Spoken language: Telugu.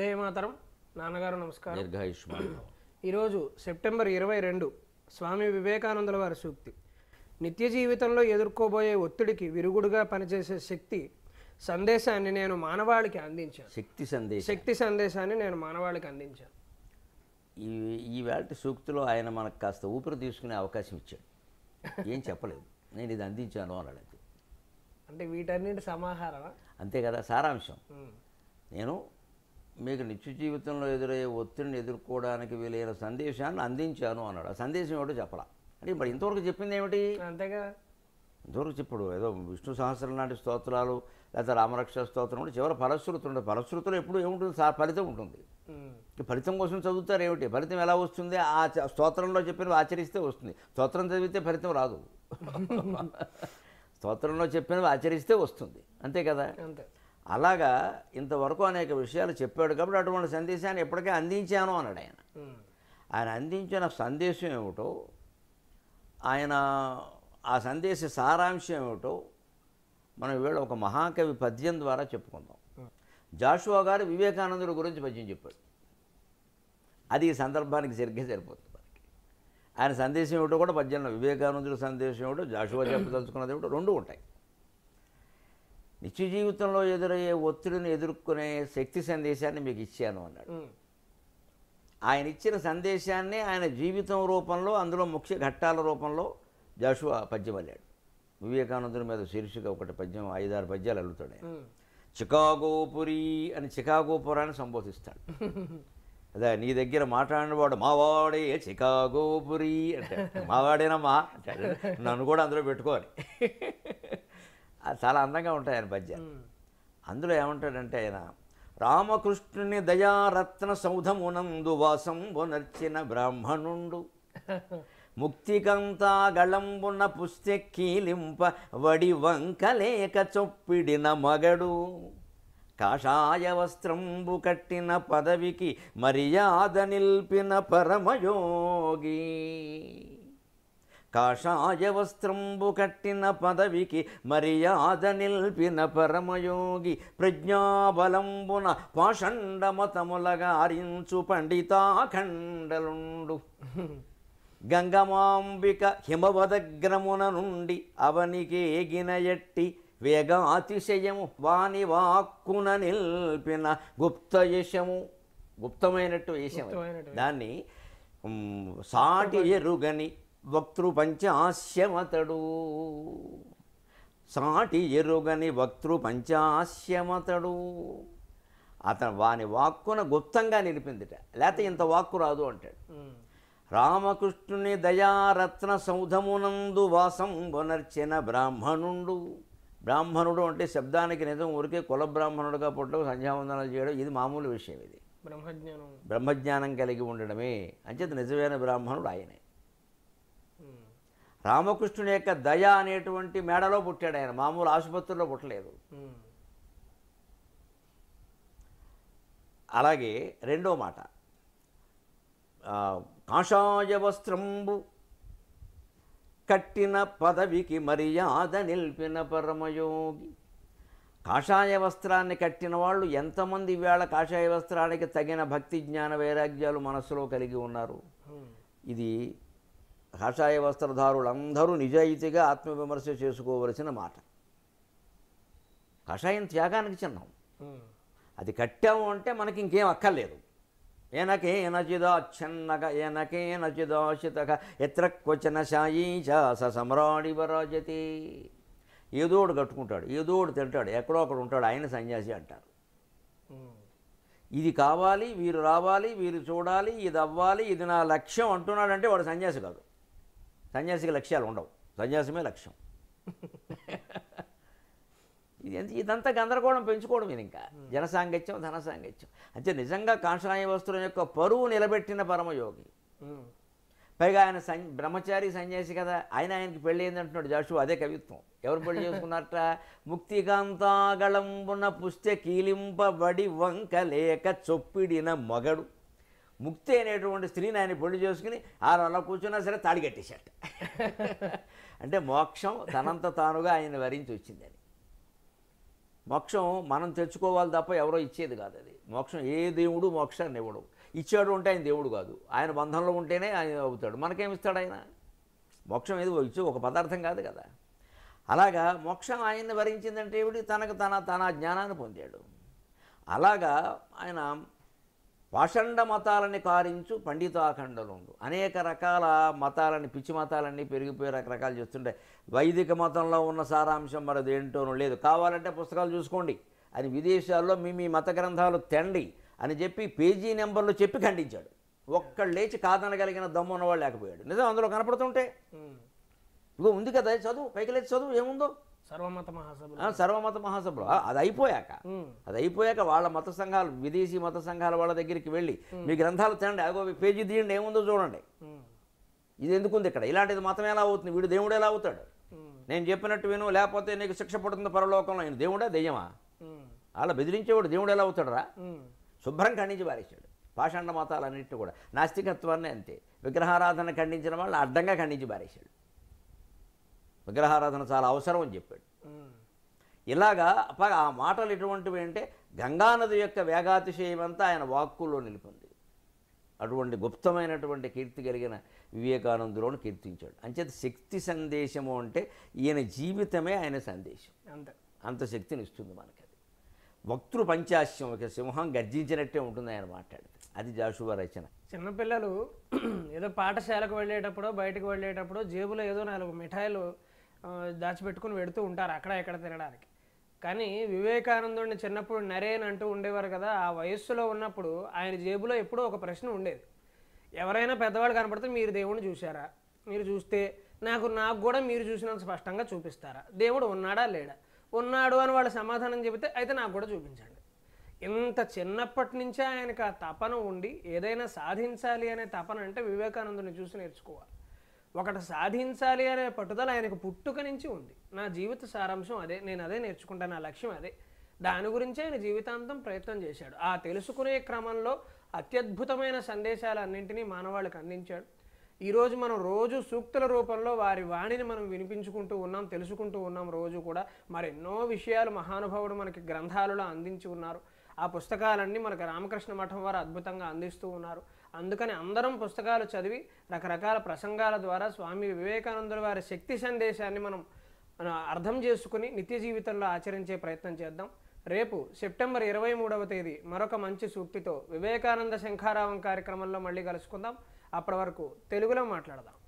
వందే మాతరం నాన్నగారు నమస్కారం ఈరోజు సెప్టెంబర్ ఇరవై రెండు స్వామి వివేకానందుల వారి సూక్తి నిత్య జీవితంలో ఎదుర్కోబోయే ఒత్తిడికి విరుగుడుగా పనిచేసే శక్తి సందేశాన్ని నేను మానవాళికి అందించాను శక్తి సందేశం శక్తి సందేశాన్ని నేను మానవాళికి అందించాను ఈ ఈవేళ సూక్తిలో ఆయన మనకు కాస్త ఊపిరి తీసుకునే అవకాశం ఇచ్చాడు ఏం చెప్పలేదు నేను ఇది అందించాను అనలేదు అంటే వీటన్నింటి సమాహారమా అంతే కదా సారాంశం నేను మీకు నిత్య జీవితంలో ఎదురయ్యే ఒత్తిడిని ఎదుర్కోవడానికి వీలైన సందేశాన్ని అందించాను అన్నాడు ఆ సందేశం ఏమిటో చెప్పాల అంటే మరి ఇంతవరకు చెప్పింది ఏమిటి అంతేగా ఇంతవరకు చెప్పడు ఏదో విష్ణు సహస్రం లాంటి స్తోత్రాలు లేదా రామరక్ష స్తోత్రం అంటే చివరి ఫలశ్రుతులు ఫలశ్రుతులు ఎప్పుడు ఏముంటుంది ఫలితం ఉంటుంది ఫలితం కోసం చదువుతారు ఏమిటి ఫలితం ఎలా వస్తుంది ఆ స్తోత్రంలో చెప్పినవి ఆచరిస్తే వస్తుంది స్తోత్రం చదివితే ఫలితం రాదు స్తోత్రంలో చెప్పినవి ఆచరిస్తే వస్తుంది అంతే కదా అంతే అలాగా ఇంతవరకు అనేక విషయాలు చెప్పాడు కాబట్టి అటువంటి సందేశాన్ని ఎప్పటికే అందించాను అన్నాడు ఆయన ఆయన అందించిన సందేశం ఏమిటో ఆయన ఆ సందేశ సారాంశం ఏమిటో మనం ఈవేళ ఒక మహాకవి పద్యం ద్వారా చెప్పుకుందాం జాషువా గారు వివేకానందుడి గురించి పద్యం చెప్పాడు అది ఈ సందర్భానికి సరిగ్గా సరిపోతుంది ఆయన సందేశం ఏమిటో కూడా పద్యంలో వివేకానందుడి సందేశం ఏమిటో జాషువా చెప్పదలుచుకున్నది ఏమిటో రెండు ఉంటాయి నిత్య జీవితంలో ఎదురయ్యే ఒత్తిడిని ఎదుర్కొనే శక్తి సందేశాన్ని మీకు ఇచ్చాను అన్నాడు ఆయన ఇచ్చిన సందేశాన్ని ఆయన జీవితం రూపంలో అందులో ముఖ్య ఘట్టాల రూపంలో జాషువా పద్యం అల్లాడు వివేకానందుని మీద శీర్షిక ఒకటి పద్యం ఐదారు పద్యాలు అల్లుతాడు చికాగోపురి అని చికాగోపురాన్ని సంబోధిస్తాడు అదే నీ దగ్గర మాట్లాడినవాడు మావాడే చికాగోపురి అంటే మావాడేనమ్మా నన్ను కూడా అందులో పెట్టుకోవాలి చాలా అందంగా ఉంటాయి ఆయన పద్యాలు అందులో ఏమంటాడంటే ఆయన రామకృష్ణుని దయారత్న సౌధమునందు వాసంబునర్చిన బ్రాహ్మణుండు ముక్తికంతా గళంబున పుస్తెక్కీలింప వడి వంకలేక చొప్పిడిన మగడు కాషాయ వస్త్రంబు కట్టిన పదవికి మర్యాద నిల్పిన పరమయోగి కాషాయ వస్త్రంబు కట్టిన పదవికి మర్యాద నిల్పిన పరమయోగి ప్రజ్ఞాబలంబున పాషండమతములగా అరించు పండితాఖండలుండు గంగమాంబిక హిమవదగ్రమున నుండి అవనికి ఏగిన ఎట్టి వేగాతిశయము వాని వాక్కున నిల్పిన గుప్త యశము గుప్తమైనట్టు యశము దాన్ని సాటి ఎరుగని వక్తృపంచాస్యమతడు సాటి ఎరుగని వక్తృపంచాస్యమతడు అతను వాని వాక్కున గుప్తంగా నిలిపిందిట లేకపోతే ఇంత వాక్కు రాదు అంటాడు రామకృష్ణుని దయారత్న సౌధమునందు వాసం వనర్చిన బ్రాహ్మణుండు బ్రాహ్మణుడు అంటే శబ్దానికి నిజం ఊరికే కుల బ్రాహ్మణుడుగా పుట్టడం సంధ్యావందనాలు చేయడం ఇది మామూలు విషయం ఇది బ్రహ్మజ్ఞానం బ్రహ్మజ్ఞానం కలిగి ఉండడమే అంచేత నిజమైన బ్రాహ్మణుడు ఆయనే రామకృష్ణుని యొక్క దయ అనేటువంటి మేడలో పుట్టాడు ఆయన మామూలు ఆసుపత్రిలో పుట్టలేదు అలాగే రెండో మాట కాషాయ వస్త్రంబు కట్టిన పదవికి మర్యాద నిలిపిన పరమయోగి కాషాయ వస్త్రాన్ని కట్టిన వాళ్ళు ఎంతమంది వేళ కాషాయ వస్త్రానికి తగిన భక్తి జ్ఞాన వైరాగ్యాలు మనసులో కలిగి ఉన్నారు ఇది కాషాయ వస్త్రధారులందరూ నిజాయితీగా ఆత్మవిమర్శ చేసుకోవలసిన మాట కషాయం త్యాగానికి చిన్నం అది కట్టాము అంటే మనకి ఇంకేం అక్కర్లేదు ఏనకే నచిదాచ్ఛన్నక ఏనకే నచిదాశితక ఎత్ర క్వచన సాయి చాస సమ్రాణి వరాజతి ఏదోడు కట్టుకుంటాడు ఏదోడు తింటాడు ఎక్కడో ఒకడు ఉంటాడు ఆయన సన్యాసి అంటారు ఇది కావాలి వీరు రావాలి వీరు చూడాలి ఇది అవ్వాలి ఇది నా లక్ష్యం అంటున్నాడంటే వాడు సన్యాసి కాదు సన్యాసికి లక్ష్యాలు ఉండవు సన్యాసమే లక్ష్యం ఇది ఇదంతా గందరగోళం పెంచుకోవడం ఇది ఇంకా జన సాంగత్యం ధన సాంగత్యం అంటే నిజంగా కాంక్షాయ వస్త్రం యొక్క పరువు నిలబెట్టిన పరమయోగి పైగా ఆయన సన్ బ్రహ్మచారి సన్యాసి కదా ఆయన ఆయనకి పెళ్ళి అంటున్నాడు జాషు అదే కవిత్వం ఎవరు పెళ్లి చేసుకున్నారట ముక్తికాంతాగళంబున పుష్ట కీలింపబడి వంక లేక చొప్పిడిన మగడు ముక్తి అనేటువంటి స్త్రీని ఆయన పెళ్లి చేసుకుని ఆరు అలా కూర్చున్నా సరే తాడి అంటే మోక్షం తనంత తానుగా ఆయన వరించి వచ్చిందని మోక్షం మనం తెచ్చుకోవాలి తప్ప ఎవరో ఇచ్చేది కాదు అది మోక్షం ఏ దేవుడు మోక్షాన్ని ఇవ్వడు ఇచ్చాడు ఉంటే ఆయన దేవుడు కాదు ఆయన బంధంలో ఉంటేనే ఆయన అవుతాడు మనకేమిస్తాడు ఆయన మోక్షం ఏది ఇచ్చి ఒక పదార్థం కాదు కదా అలాగా మోక్షం ఆయన్ని వరించిందంటే ఏమిటి తనకు తన తన జ్ఞానాన్ని పొందాడు అలాగా ఆయన వాషండ మతాలని కారించు పండితాఖండలుండు అనేక రకాల మతాలని పిచ్చి మతాలన్నీ పెరిగిపోయి రకరకాలు చేస్తుంటాయి వైదిక మతంలో ఉన్న సారాంశం మరి దేంటోనూ లేదు కావాలంటే పుస్తకాలు చూసుకోండి అని విదేశాల్లో మీ మీ మత గ్రంథాలు తెండి అని చెప్పి పేజీ నెంబర్లు చెప్పి ఖండించాడు ఒక్కడు లేచి కాదనగలిగిన దమ్ము ఉన్నవాడు లేకపోయాడు నిజం అందులో కనపడుతుంటే ఇగో ఉంది కదా చదువు పైకి లేచి చదువు ఏముందో సర్వమత మహాసభలు సర్వమత మహాసభలు అది అయిపోయాక అది అయిపోయాక వాళ్ళ మత సంఘాలు విదేశీ మత సంఘాల వాళ్ళ దగ్గరికి వెళ్ళి మీ గ్రంథాలు తినండి అగో పేజీ తీయండి ఏముందో చూడండి ఇది ఎందుకుంది ఇక్కడ ఇలాంటిది మతం ఎలా అవుతుంది వీడు దేవుడు ఎలా అవుతాడు నేను చెప్పినట్టు విను లేకపోతే నీకు శిక్ష పడుతుంది పరలోకంలో ఆయన దేవుడా దెయ్యమా అలా బెదిరించేవాడు దేవుడు ఎలా అవుతాడరా శుభ్రం ఖండించి పారేశాడు పాషాండ మతాలన్నింటినీ కూడా నాస్తికత్వాన్ని అంతే విగ్రహారాధన ఖండించిన వాళ్ళు అడ్డంగా ఖండించి బారేశాడు విగ్రహారాధన చాలా అవసరం అని చెప్పాడు ఇలాగా ఆ మాటలు ఎటువంటివి అంటే గంగానది యొక్క వేగాతిశయమంతా ఆయన వాక్కుల్లో నిలిపింది అటువంటి గుప్తమైనటువంటి కీర్తి కలిగిన వివేకానందులోని కీర్తించాడు అంచేత శక్తి సందేశము అంటే ఈయన జీవితమే ఆయన సందేశం అంత అంత శక్తిని ఇస్తుంది మనకి అది వక్తృ పంచాశ్యం ఒక సింహం గర్జించినట్టే ఉంటుంది ఆయన మాట్లాడితే అది జాషువా రచన చిన్నపిల్లలు ఏదో పాఠశాలకు వెళ్ళేటప్పుడో బయటకు వెళ్ళేటప్పుడు జేబులో ఏదో నాలుగు మిఠాయిలు దాచిపెట్టుకుని వెడుతూ ఉంటారు అక్కడ ఎక్కడ తినడానికి కానీ వివేకానందుడిని చిన్నప్పుడు నరేన్ అంటూ ఉండేవారు కదా ఆ వయస్సులో ఉన్నప్పుడు ఆయన జేబులో ఎప్పుడూ ఒక ప్రశ్న ఉండేది ఎవరైనా పెద్దవాళ్ళు కనపడితే మీరు దేవుణ్ణి చూశారా మీరు చూస్తే నాకు నాకు కూడా మీరు చూసినంత స్పష్టంగా చూపిస్తారా దేవుడు ఉన్నాడా లేడా ఉన్నాడు అని వాళ్ళు సమాధానం చెబితే అయితే నాకు కూడా చూపించండి ఇంత చిన్నప్పటి నుంచే ఆయనకు ఆ తపన ఉండి ఏదైనా సాధించాలి అనే తపన అంటే వివేకానందుని చూసి నేర్చుకోవాలి ఒకటి సాధించాలి అనే పట్టుదల ఆయనకు పుట్టుక నుంచి ఉంది నా జీవిత సారాంశం అదే నేను అదే నేర్చుకుంటాను నా లక్ష్యం అదే దాని గురించి ఆయన జీవితాంతం ప్రయత్నం చేశాడు ఆ తెలుసుకునే క్రమంలో అత్యద్భుతమైన సందేశాలన్నింటినీ మానవాళికి అందించాడు ఈరోజు మనం రోజు సూక్తుల రూపంలో వారి వాణిని మనం వినిపించుకుంటూ ఉన్నాం తెలుసుకుంటూ ఉన్నాం రోజు కూడా మరెన్నో విషయాలు మహానుభావుడు మనకి గ్రంథాలలో అందించి ఉన్నారు ఆ పుస్తకాలన్నీ మనకు రామకృష్ణ మఠం వారు అద్భుతంగా అందిస్తూ ఉన్నారు అందుకని అందరం పుస్తకాలు చదివి రకరకాల ప్రసంగాల ద్వారా స్వామి వివేకానందుల వారి శక్తి సందేశాన్ని మనం అర్థం చేసుకుని నిత్య జీవితంలో ఆచరించే ప్రయత్నం చేద్దాం రేపు సెప్టెంబర్ ఇరవై మూడవ తేదీ మరొక మంచి సూక్తితో వివేకానంద శంఖారావం కార్యక్రమంలో మళ్ళీ కలుసుకుందాం అప్పటి వరకు తెలుగులో మాట్లాడదాం